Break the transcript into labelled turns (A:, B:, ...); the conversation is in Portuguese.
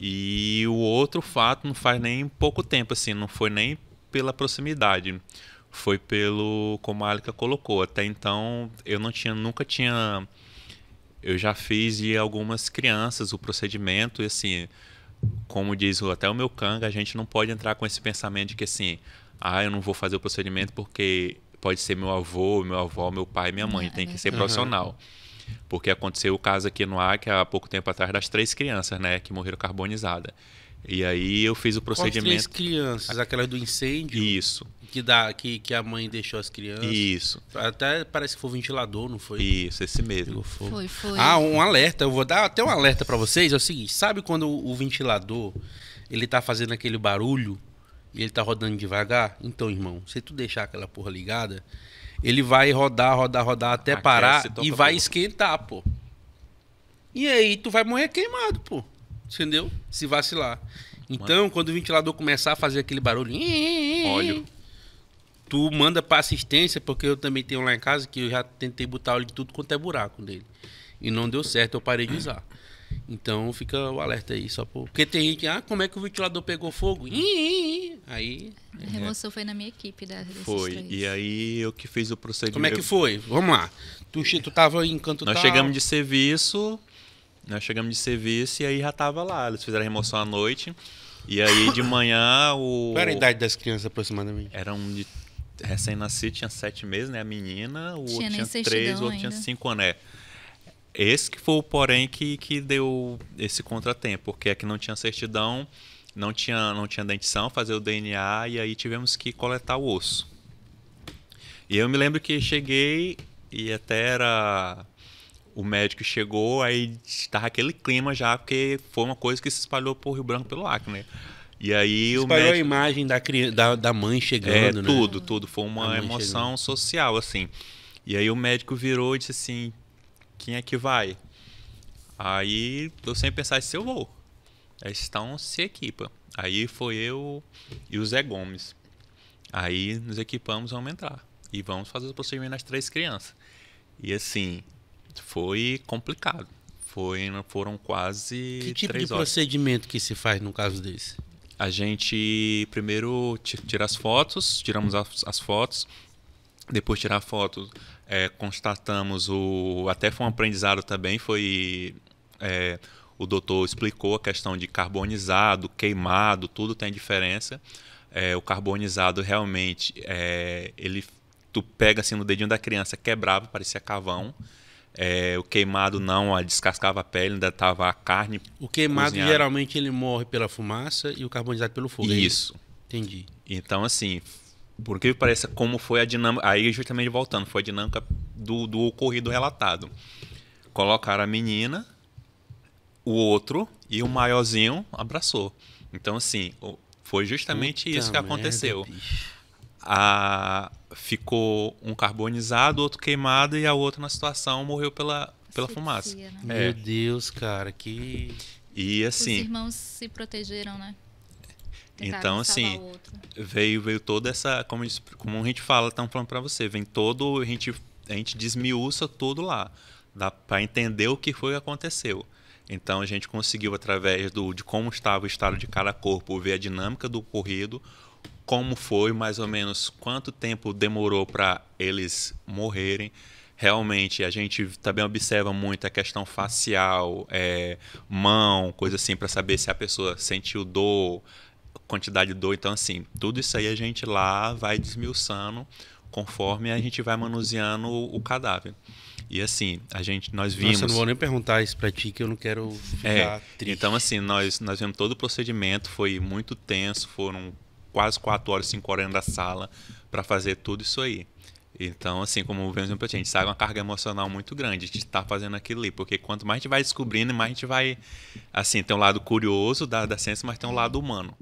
A: E o outro fato não faz nem pouco tempo, assim, não foi nem pela proximidade, foi pelo como a Alica colocou. Até então eu não tinha, nunca tinha, eu já fiz de algumas crianças o procedimento e assim, como diz até o meu canga, a gente não pode entrar com esse pensamento de que assim, ah, eu não vou fazer o procedimento porque pode ser meu avô, meu avó, meu pai, minha mãe, é tem que ser profissional. Uhum. Porque aconteceu o caso aqui no Acre há pouco tempo atrás das três crianças, né, que morreram carbonizadas. E aí eu fiz o procedimento. As três
B: crianças, aquelas do incêndio. Isso. Que, dá, que, que a mãe deixou as crianças. Isso. Até parece que foi o ventilador, não foi? Isso, esse mesmo. Foi, foi. Ah, um alerta. Eu vou dar até um alerta para vocês. É o seguinte: sabe quando o ventilador ele tá fazendo aquele barulho e ele tá rodando devagar? Então, irmão, se tu deixar aquela porra ligada, ele vai rodar, rodar, rodar até Aquece, parar e vai esquentar, pô. E aí tu vai morrer queimado, pô. Entendeu? Se vacilar. Então, Mano. quando o ventilador começar a fazer aquele barulho, óleo, tu manda para assistência, porque eu também tenho lá em casa que eu já tentei botar óleo de tudo quanto é buraco dele. E não deu certo, eu parei de usar. Então fica o alerta aí, só por... porque tem gente que, ah, como é que o ventilador pegou fogo? Aí. A remoção é. foi na minha equipe da Foi. Três. E aí eu que fiz o procedimento. Como é que foi? Vamos lá. Tu,
A: tu tava em canto Nós tal. chegamos de serviço. Nós chegamos de serviço e aí já tava lá. Eles fizeram a remoção à noite. E aí de manhã o. Qual era a idade das crianças aproximadamente? Eram de recém-nascido, tinha sete meses, né? A menina, o tinha outro tinha três, o outro ainda. tinha cinco anos. Né? Esse que foi o porém que, que deu esse contratempo, porque aqui é não tinha certidão não tinha, não tinha dentição, fazer o DNA e aí tivemos que coletar o osso. E eu me lembro que cheguei e até era. O médico chegou, aí estava aquele clima já, porque foi uma coisa que se espalhou por Rio Branco pelo Acre, né? E aí espalhou o médico... a
B: imagem da, criança da, da mãe
A: chegando, é, né? Tudo, tudo. Foi uma emoção chegando. social, assim. E aí o médico virou e disse assim: quem é que vai? Aí eu sempre pensava se eu vou. É, estão se equipa. Aí foi eu e o Zé Gomes. Aí nos equipamos, vamos entrar. E vamos fazer o procedimento nas três crianças. E assim, foi complicado. Foi, foram quase. Que tipo de horas. procedimento que se faz no caso desse? A gente primeiro tira as fotos, tiramos as, as fotos, depois tirar a foto, é, constatamos o. Até foi um aprendizado também, foi. É, o doutor explicou a questão de carbonizado, queimado, tudo tem diferença. É, o carbonizado realmente, é, ele tu pega assim no dedinho da criança, quebrava, parecia cavão. É, o queimado não, a descascava a pele, ainda estava a carne. O queimado cozinhada.
B: geralmente ele morre pela fumaça e o carbonizado pelo fogo. É isso. Entendi. Então,
A: assim, por que pareça como foi a dinâmica. Aí, justamente voltando, foi a dinâmica do, do ocorrido relatado. Colocaram a menina o outro e o maiorzinho abraçou. Então, assim, foi justamente Puta isso que aconteceu. Merda, a, ficou um carbonizado, outro queimado e a outra na situação morreu pela, pela fumaça. Né? É. Meu Deus, cara, que. E assim. Os irmãos se protegeram, né? então, assim, veio, veio toda essa. Como, como a gente fala, estamos falando para você, vem todo. A gente, a gente desmiuça tudo lá. Dá para entender o que foi que aconteceu. Então a gente conseguiu, através do, de como estava o estado de cada corpo, ver a dinâmica do ocorrido, como foi, mais ou menos quanto tempo demorou para eles morrerem. Realmente, a gente também observa muito a questão facial, é, mão, coisa assim, para saber se a pessoa sentiu dor, quantidade de dor. Então, assim, tudo isso aí a gente lá vai desmiuçando conforme a gente vai manuseando o cadáver. E assim, a gente, nós vimos. Nossa, eu não vou nem
B: perguntar isso para ti, que eu não quero ficar é,
A: triste. Então, assim, nós, nós vimos todo o procedimento, foi muito tenso, foram quase 4 horas, 5 horas da sala para fazer tudo isso aí. Então, assim, como vemos Vênus para a gente, sai uma carga emocional muito grande de estar tá fazendo aquilo ali, porque quanto mais a gente vai descobrindo, mais a gente vai. Assim, tem um lado curioso da, da ciência, mas tem um lado humano.